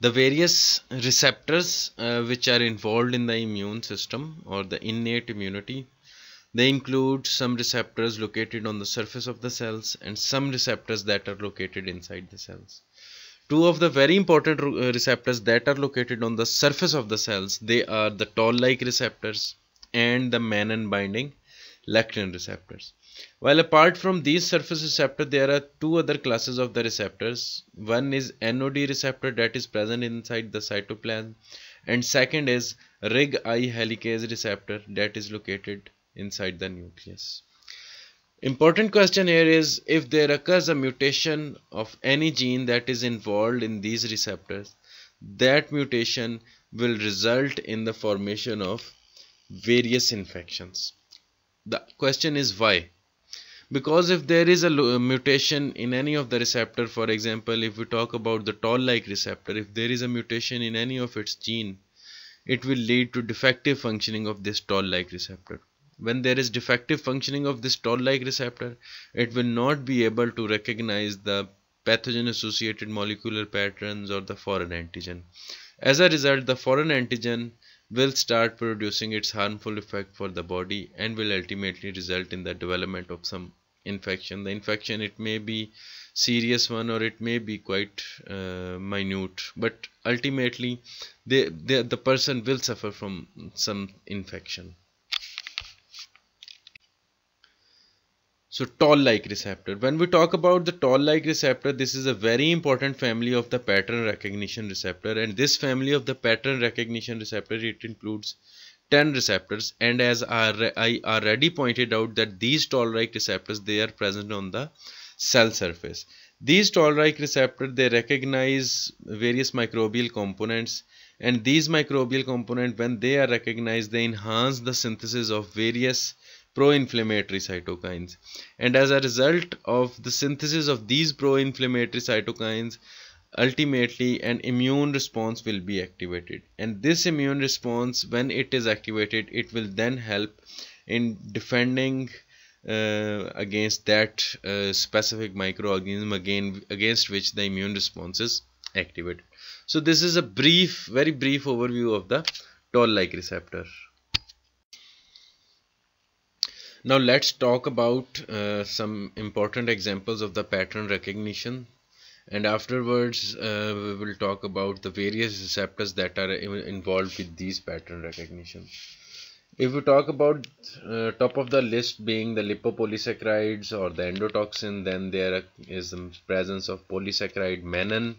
the various receptors uh, which are involved in the immune system or the innate immunity they include some receptors located on the surface of the cells and some receptors that are located inside the cells two of the very important uh, receptors that are located on the surface of the cells they are the toll like receptors and the mannan binding lectin receptors. While apart from these surface receptors, there are two other classes of the receptors. One is NOD receptor that is present inside the cytoplasm and second is RIG-I helicase receptor that is located inside the nucleus. Important question here is if there occurs a mutation of any gene that is involved in these receptors, that mutation will result in the formation of various infections the question is why because if there is a mutation in any of the receptor for example if we talk about the toll like receptor if there is a mutation in any of its gene it will lead to defective functioning of this toll like receptor when there is defective functioning of this toll like receptor it will not be able to recognize the pathogen associated molecular patterns or the foreign antigen as a result the foreign antigen will start producing its harmful effect for the body and will ultimately result in the development of some infection the infection it may be serious one or it may be quite uh, minute but ultimately they, they, the person will suffer from some infection So toll-like receptor. When we talk about the toll-like receptor, this is a very important family of the pattern recognition receptor and this family of the pattern recognition receptor, it includes 10 receptors and as I already pointed out that these toll-like receptors, they are present on the cell surface. These toll-like receptors, they recognize various microbial components and these microbial components, when they are recognized, they enhance the synthesis of various pro-inflammatory cytokines and as a result of the synthesis of these pro-inflammatory cytokines ultimately an immune response will be activated and this immune response when it is activated it will then help in defending uh, against that uh, specific microorganism again against which the immune response is activated so this is a brief very brief overview of the toll like receptor now let's talk about uh, some important examples of the pattern recognition and afterwards uh, we will talk about the various receptors that are involved with these pattern recognition. If we talk about uh, top of the list being the lipopolysaccharides or the endotoxin then there is the presence of polysaccharide menin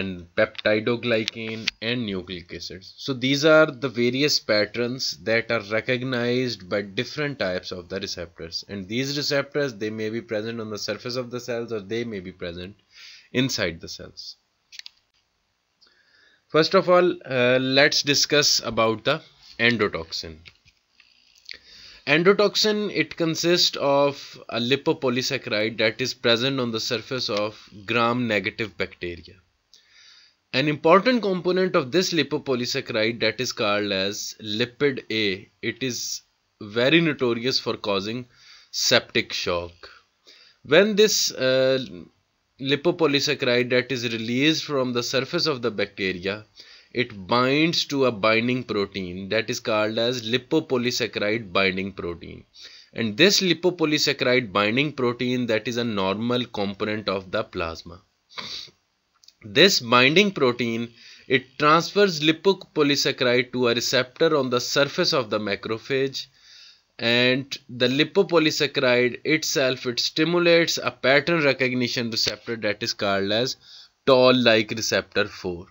and peptidoglycan and nucleic acids. So these are the various patterns that are recognized by different types of the receptors and these receptors they may be present on the surface of the cells or they may be present inside the cells. First of all uh, let's discuss about the endotoxin. Endotoxin it consists of a lipopolysaccharide that is present on the surface of gram negative bacteria an important component of this lipopolysaccharide that is called as lipid A, it is very notorious for causing septic shock. When this uh, lipopolysaccharide that is released from the surface of the bacteria, it binds to a binding protein that is called as lipopolysaccharide binding protein. And this lipopolysaccharide binding protein that is a normal component of the plasma. This binding protein it transfers lipopolysaccharide to a receptor on the surface of the macrophage and the lipopolysaccharide itself it stimulates a pattern recognition receptor that is called as toll like receptor 4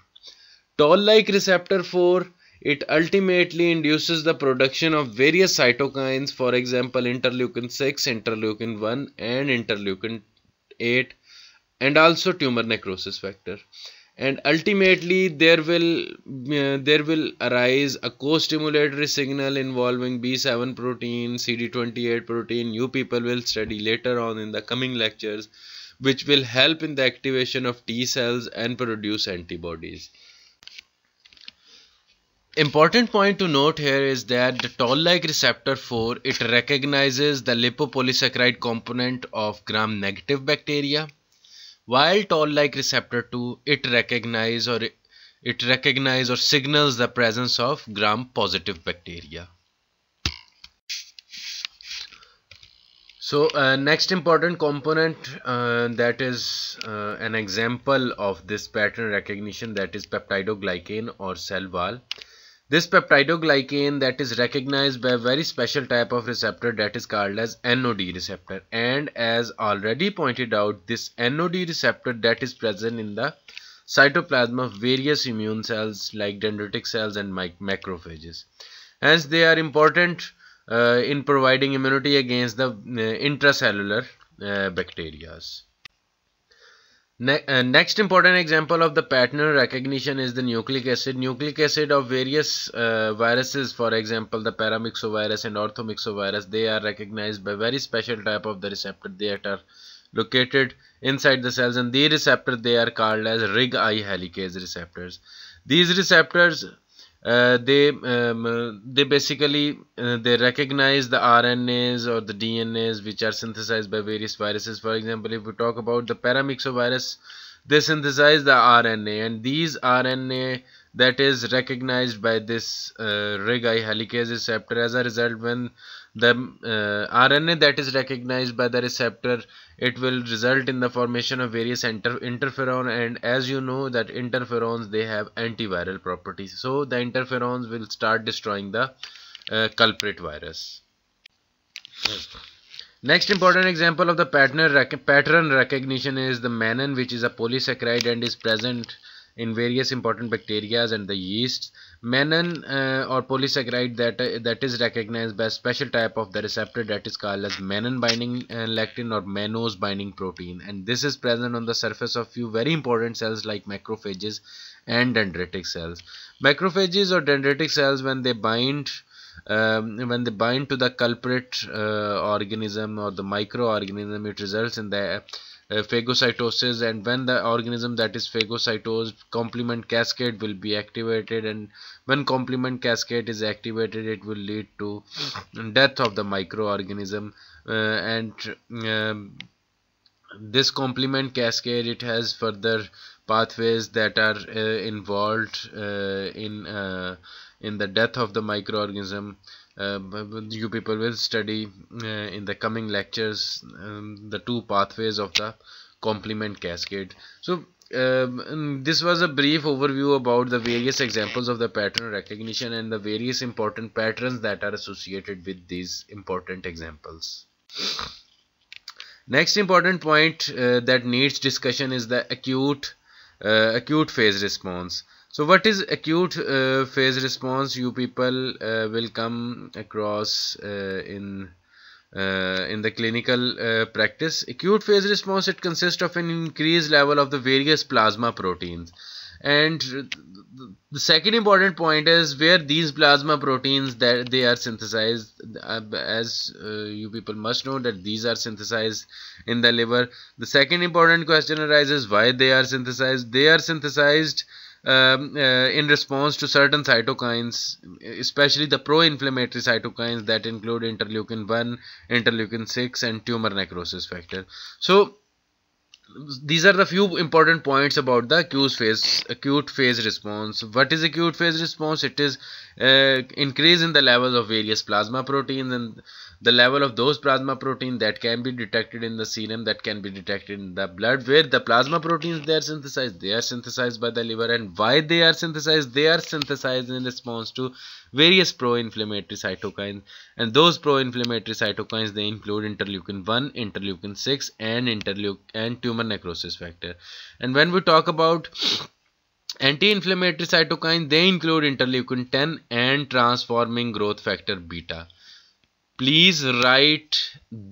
toll like receptor 4 it ultimately induces the production of various cytokines for example interleukin 6 interleukin 1 and interleukin 8 and also tumor necrosis factor and ultimately there will uh, there will arise a co-stimulatory signal involving b7 protein cd28 protein you people will study later on in the coming lectures which will help in the activation of t cells and produce antibodies important point to note here is that the toll-like receptor 4 it recognizes the lipopolysaccharide component of gram-negative bacteria while toll-like receptor 2, it recognize or it, it recognize or signals the presence of gram-positive bacteria. So uh, next important component uh, that is uh, an example of this pattern recognition that is peptidoglycan or cell wall. This peptidoglycan that is recognized by a very special type of receptor that is called as NOD receptor and as already pointed out this NOD receptor that is present in the cytoplasm of various immune cells like dendritic cells and macrophages. Hence they are important uh, in providing immunity against the uh, intracellular uh, bacteria. Ne uh, next important example of the pattern recognition is the nucleic acid. Nucleic acid of various uh, viruses, for example, the paramyxovirus and orthomyxovirus, they are recognized by very special type of the receptor that are located inside the cells and these receptor they are called as Rig I helicase receptors. These receptors uh, they um, uh, they basically uh, they recognize the RNAs or the DNAs which are synthesized by various viruses. For example, if we talk about the paramyxovirus, they synthesize the RNA, and these RNA that is recognized by this uh, RIG-I helicase receptor. As a result, when the uh, RNA that is recognized by the receptor, it will result in the formation of various inter interferon and as you know that interferons, they have antiviral properties. So the interferons will start destroying the uh, culprit virus. Next important example of the pattern, rec pattern recognition is the mannan which is a polysaccharide and is present in various important bacteria and the yeasts. Menin uh, or polysaccharide that, uh, that is recognized by a special type of the receptor that is called as menin binding uh, lectin or mannose binding protein and this is present on the surface of few very important cells like macrophages and dendritic cells. Macrophages or dendritic cells when they bind um, when they bind to the culprit uh, organism or the microorganism it results in the uh, phagocytosis and when the organism that is phagocytosed complement cascade will be activated and when complement cascade is activated it will lead to death of the microorganism uh, and um, this complement cascade it has further pathways that are uh, involved uh, in uh, in the death of the microorganism um, you people will study uh, in the coming lectures um, the two pathways of the complement cascade so um, this was a brief overview about the various examples of the pattern recognition and the various important patterns that are associated with these important examples. Next important point uh, that needs discussion is the acute uh, acute phase response so what is acute uh, phase response you people uh, will come across uh, in uh, in the clinical uh, practice acute phase response it consists of an increased level of the various plasma proteins and the second important point is where these plasma proteins that they are synthesized as uh, you people must know that these are synthesized in the liver the second important question arises why they are synthesized they are synthesized um, uh, in response to certain cytokines, especially the pro-inflammatory cytokines that include interleukin 1, interleukin 6 and tumor necrosis factor. So these are the few important points about the acute phase acute phase response what is acute phase response it is uh, increase in the levels of various plasma proteins and the level of those plasma protein that can be detected in the serum that can be detected in the blood where the plasma proteins they are synthesized they are synthesized by the liver and why they are synthesized they are synthesized in response to various pro-inflammatory cytokines and those pro-inflammatory cytokines they include interleukin 1 interleukin 6 and interleukin and tumor common necrosis factor and when we talk about anti-inflammatory cytokines they include interleukin 10 and transforming growth factor beta please write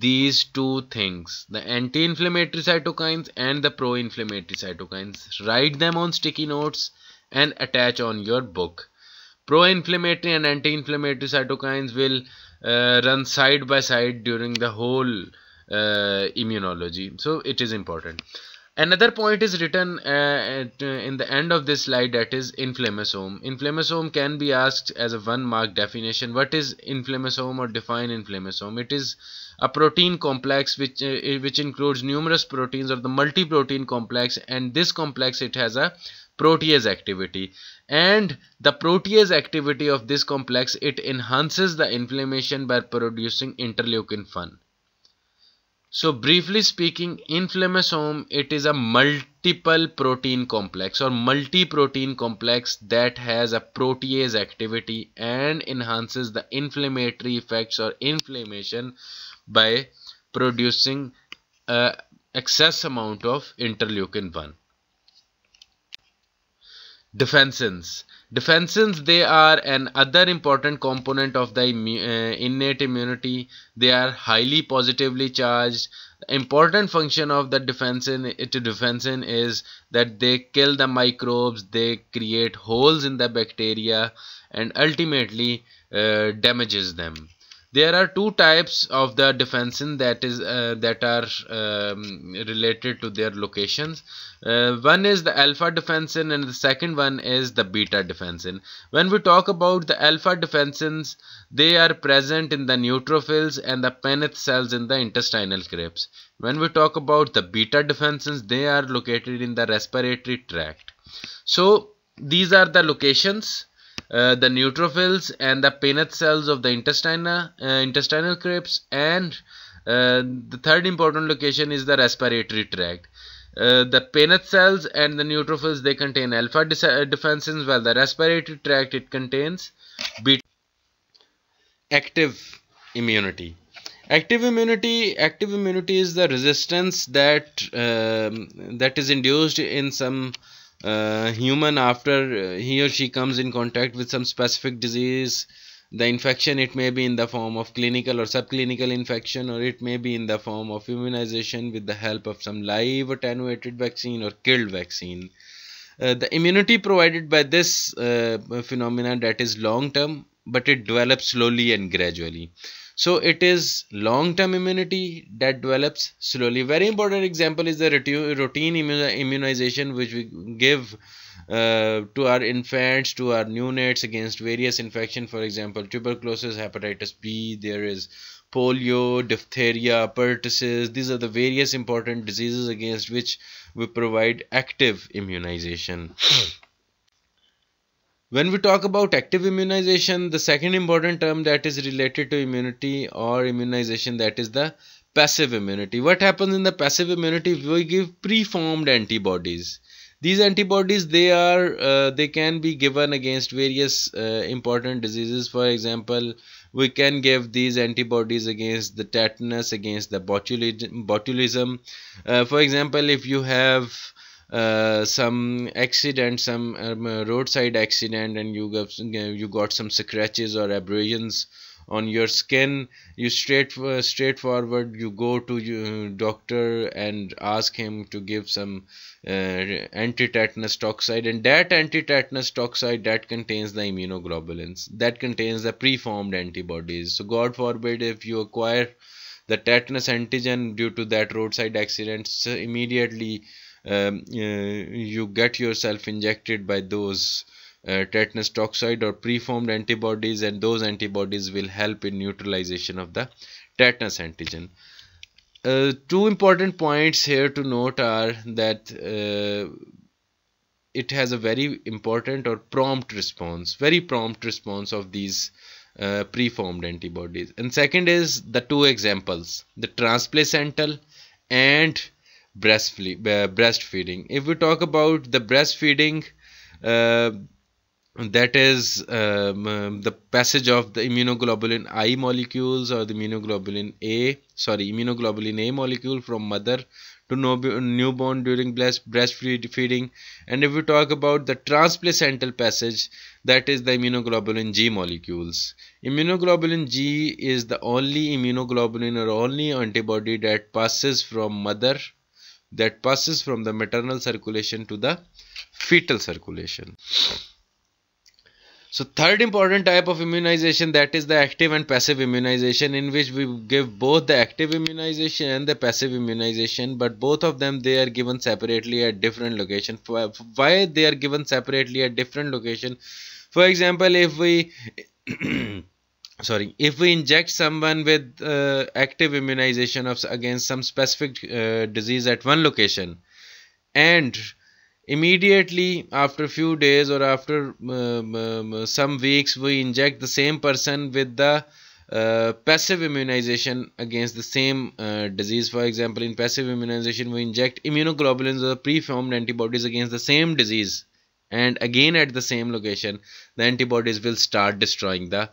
these two things the anti-inflammatory cytokines and the pro-inflammatory cytokines write them on sticky notes and attach on your book pro-inflammatory and anti-inflammatory cytokines will uh, run side by side during the whole uh, immunology so it is important another point is written uh, at, uh, in the end of this slide that is inflammasome inflammasome can be asked as a one mark definition what is inflammasome or define inflammasome it is a protein complex which uh, which includes numerous proteins of the multi-protein complex and this complex it has a protease activity and the protease activity of this complex it enhances the inflammation by producing interleukin 1 so briefly speaking, inflammasome, it is a multiple protein complex or multi-protein complex that has a protease activity and enhances the inflammatory effects or inflammation by producing uh, excess amount of interleukin 1. Defensins defensins they are an other important component of the immu uh, innate immunity. They are highly positively charged. important function of the defensin defensin is that they kill the microbes, they create holes in the bacteria and ultimately uh, damages them there are two types of the defensin that is uh, that are um, related to their locations uh, one is the alpha defensin and the second one is the beta defensin when we talk about the alpha defensins they are present in the neutrophils and the Paneth cells in the intestinal crypts when we talk about the beta defensins they are located in the respiratory tract so these are the locations uh, the neutrophils and the pinnate cells of the intestinal uh, intestinal crypts and uh, the third important location is the respiratory tract uh, the pinnate cells and the neutrophils they contain alpha uh, defensins while the respiratory tract it contains beta active immunity active immunity active immunity is the resistance that um, that is induced in some uh, human after uh, he or she comes in contact with some specific disease the infection it may be in the form of clinical or subclinical infection or it may be in the form of immunization with the help of some live attenuated vaccine or killed vaccine uh, the immunity provided by this uh, phenomenon that is long term but it develops slowly and gradually so it is long-term immunity that develops slowly. Very important example is the routine immunization which we give uh, to our infants, to our neonates against various infection. For example, tuberculosis, hepatitis B. There is polio, diphtheria, pertussis. These are the various important diseases against which we provide active immunization. When we talk about active immunization, the second important term that is related to immunity or immunization that is the passive immunity. What happens in the passive immunity? We give preformed antibodies. These antibodies they are uh, they can be given against various uh, important diseases. For example, we can give these antibodies against the tetanus, against the botulism. Uh, for example, if you have uh, some accident some um, uh, roadside accident and you got you got some scratches or abrasions on your skin you straight uh, straightforward you go to your uh, doctor and ask him to give some uh, anti-tetanus toxide and that anti-tetanus toxide that contains the immunoglobulins that contains the preformed antibodies so god forbid if you acquire the tetanus antigen due to that roadside accident so immediately um, uh, you get yourself injected by those uh, tetanus toxoid or preformed antibodies and those antibodies will help in neutralization of the tetanus antigen. Uh, two important points here to note are that uh, it has a very important or prompt response, very prompt response of these uh, preformed antibodies. And second is the two examples, the transplacental and uh, breastfeeding. If we talk about the breastfeeding, uh, that is um, um, the passage of the immunoglobulin I molecules or the immunoglobulin A, sorry, immunoglobulin A molecule from mother to no, newborn during breast breastfeeding. And if we talk about the transplacental passage, that is the immunoglobulin G molecules. Immunoglobulin G is the only immunoglobulin or only antibody that passes from mother that passes from the maternal circulation to the fetal circulation. So third important type of immunization that is the active and passive immunization in which we give both the active immunization and the passive immunization but both of them they are given separately at different location. Why they are given separately at different location? For example if we sorry if we inject someone with uh, active immunization of against some specific uh, disease at one location and immediately after a few days or after um, um, some weeks we inject the same person with the uh, passive immunization against the same uh, disease for example in passive immunization we inject immunoglobulins or preformed antibodies against the same disease and again at the same location the antibodies will start destroying the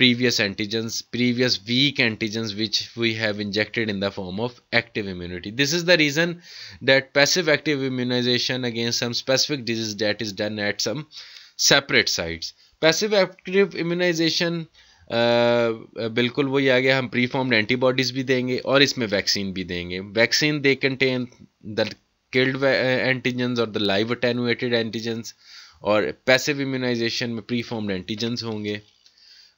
previous antigens, previous weak antigens which we have injected in the form of active immunity. This is the reason that passive active immunization against some specific disease that is done at some separate sites. Passive active immunization बिल्कुल वही आ गया हम performed antibodies भी देंगे और इसमें vaccine भी देंगे vaccine they contain the killed antigens और द लाइव अटैनुएटेड एंटीजेंस और पैसिव इम्यूनाइजेशन में प्रीफॉर्म्ड फॉर्म्ड होंगे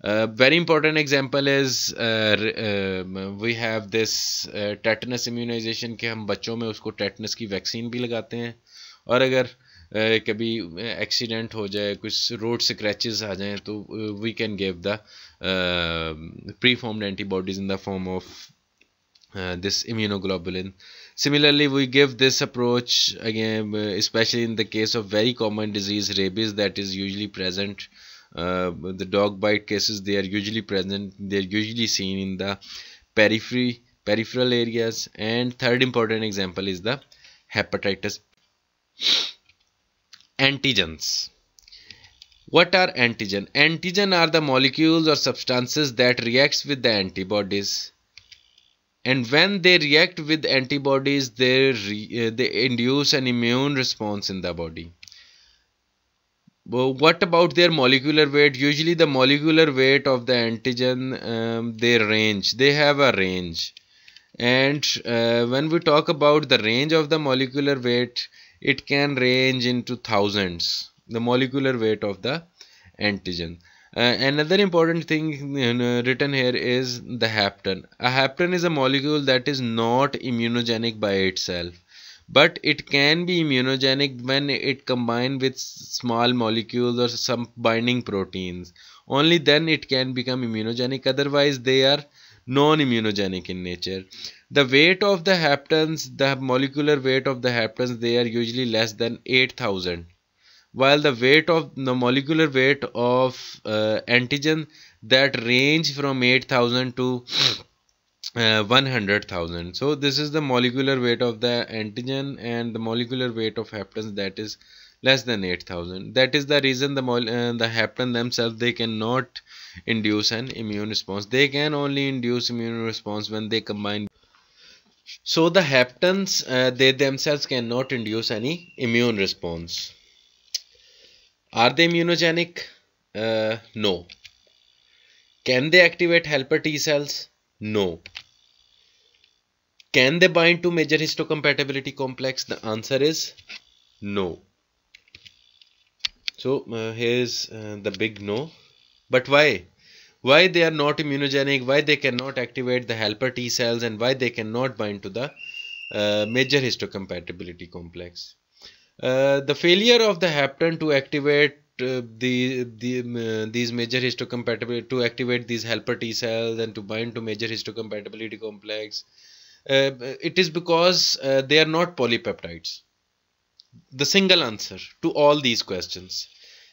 Uh, very important example is uh, uh, we have this tetanus immunization के हम बच्चों में उसको tetanus की वैक्सीन भी लगाते हैं और अगर कभी एक्सीडेंट हो जाए कुछ रोड स्क्रैचेस आ जाएं तो we can give the preformed antibodies in the form of this immunoglobulin similarly we give this approach again especially in the case of very common disease rabies that is usually present uh, Uh, the dog bite cases they are usually present they are usually seen in the periphery peripheral areas and third important example is the hepatitis antigens what are antigen antigen are the molecules or substances that reacts with the antibodies and when they react with antibodies they, re, uh, they induce an immune response in the body well, what about their molecular weight usually the molecular weight of the antigen um, their range they have a range and uh, when we talk about the range of the molecular weight it can range into thousands the molecular weight of the antigen uh, another important thing written here is the hapten a hapten is a molecule that is not immunogenic by itself but it can be immunogenic when it combined with small molecules or some binding proteins only then it can become immunogenic otherwise they are non-immunogenic in nature the weight of the haptons the molecular weight of the haptons they are usually less than 8000 while the weight of the molecular weight of uh, antigen that range from 8000 to uh, 100,000 so this is the molecular weight of the antigen and the molecular weight of heptans that is less than 8000 that is the reason the uh, the themselves they cannot induce an immune response they can only induce immune response when they combine so the heptans uh, they themselves cannot induce any immune response are they immunogenic uh, no can they activate helper t cells no can they bind to major histocompatibility complex? The answer is no. So uh, here's uh, the big no. But why? Why they are not immunogenic? Why they cannot activate the helper T cells and why they cannot bind to the uh, major histocompatibility complex? Uh, the failure of the hapten to activate uh, the, the uh, these major histocompatibility to activate these helper T cells and to bind to major histocompatibility complex uh, it is because uh, they are not polypeptides the single answer to all these questions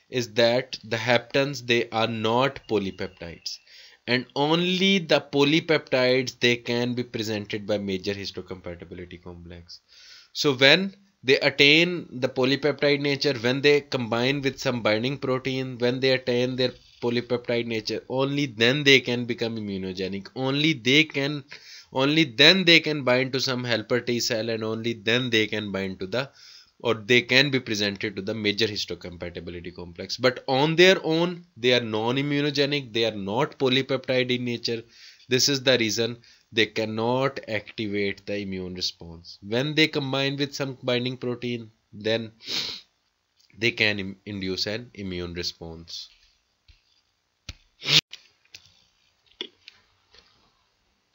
is that the heptans they are not polypeptides and only the polypeptides they can be presented by major histocompatibility complex so when they attain the polypeptide nature when they combine with some binding protein when they attain their polypeptide nature only then they can become immunogenic only they can only then they can bind to some helper T cell and only then they can bind to the or they can be presented to the major histocompatibility complex but on their own they are non-immunogenic they are not polypeptide in nature this is the reason they cannot activate the immune response when they combine with some binding protein then they can induce an immune response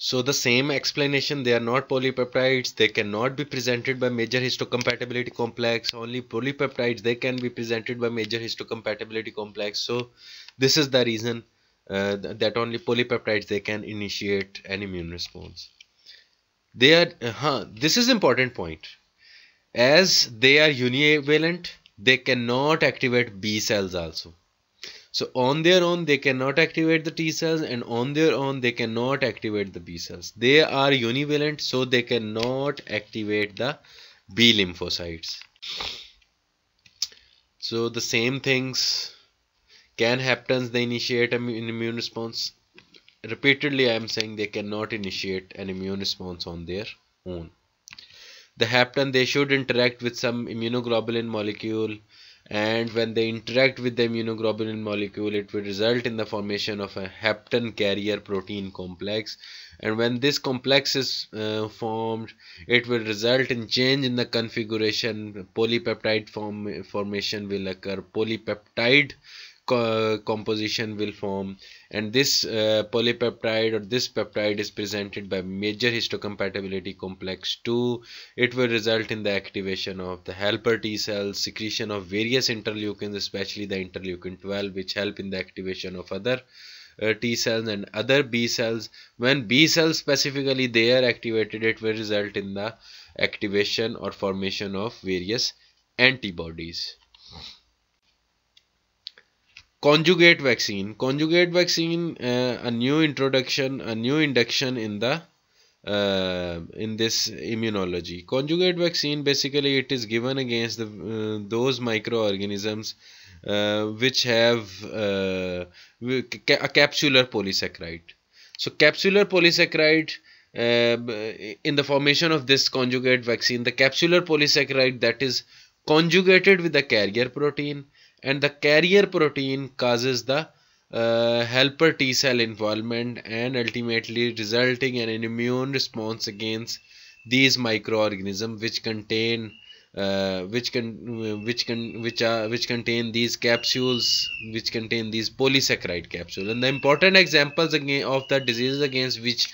so the same explanation, they are not polypeptides, they cannot be presented by major histocompatibility complex, only polypeptides, they can be presented by major histocompatibility complex. So this is the reason uh, that only polypeptides, they can initiate an immune response. They are, uh -huh, this is important point. As they are univalent, they cannot activate B cells also. So on their own, they cannot activate the T cells and on their own, they cannot activate the B cells. They are univalent, so they cannot activate the B lymphocytes. So the same things can happen. They initiate an immune response. Repeatedly, I am saying they cannot initiate an immune response on their own. The hapten, they should interact with some immunoglobulin molecule and when they interact with the immunoglobulin molecule it will result in the formation of a hepton carrier protein complex and when this complex is uh, formed it will result in change in the configuration polypeptide form formation will occur polypeptide co composition will form and this uh, polypeptide or this peptide is presented by major histocompatibility complex 2 it will result in the activation of the helper t cells secretion of various interleukins especially the interleukin 12 which help in the activation of other uh, T cells and other B cells. When B cells specifically they are activated, it will result in the activation or formation of various antibodies conjugate vaccine conjugate vaccine uh, a new introduction a new induction in the uh, in this immunology conjugate vaccine basically it is given against the, uh, those microorganisms uh, which have uh, a capsular polysaccharide so capsular polysaccharide um, in the formation of this conjugate vaccine the capsular polysaccharide that is conjugated with the carrier protein and the carrier protein causes the uh, helper T cell involvement and ultimately resulting in an immune response against these microorganisms which contain uh, which can which can which are which contain these capsules which contain these polysaccharide capsules and the important examples again of the diseases against which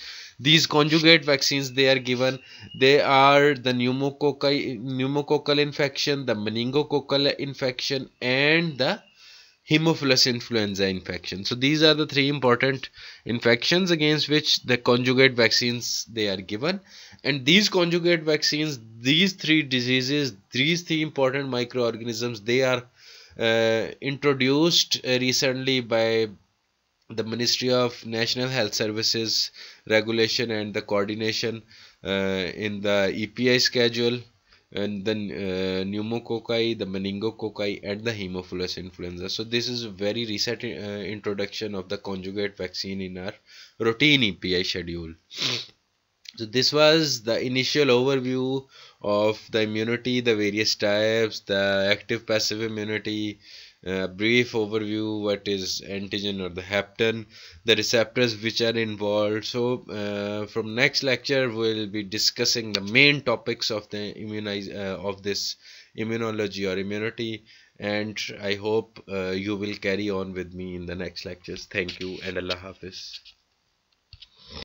these conjugate vaccines they are given they are the pneumococcal, pneumococcal infection the meningococcal infection and the hemophilus influenza infection so these are the three important infections against which the conjugate vaccines they are given and these conjugate vaccines these three diseases these three important microorganisms they are uh, introduced uh, recently by the Ministry of National Health Services regulation and the coordination uh, in the EPI schedule and then uh, pneumococci the meningococci and the haemophilus influenza so this is a very recent uh, introduction of the conjugate vaccine in our routine epi schedule so this was the initial overview of the immunity the various types the active passive immunity a brief overview what is antigen or the hepton the receptors which are involved so uh, from next lecture we'll be discussing the main topics of the immunize uh, of this immunology or immunity and i hope uh, you will carry on with me in the next lectures thank you and allah hafiz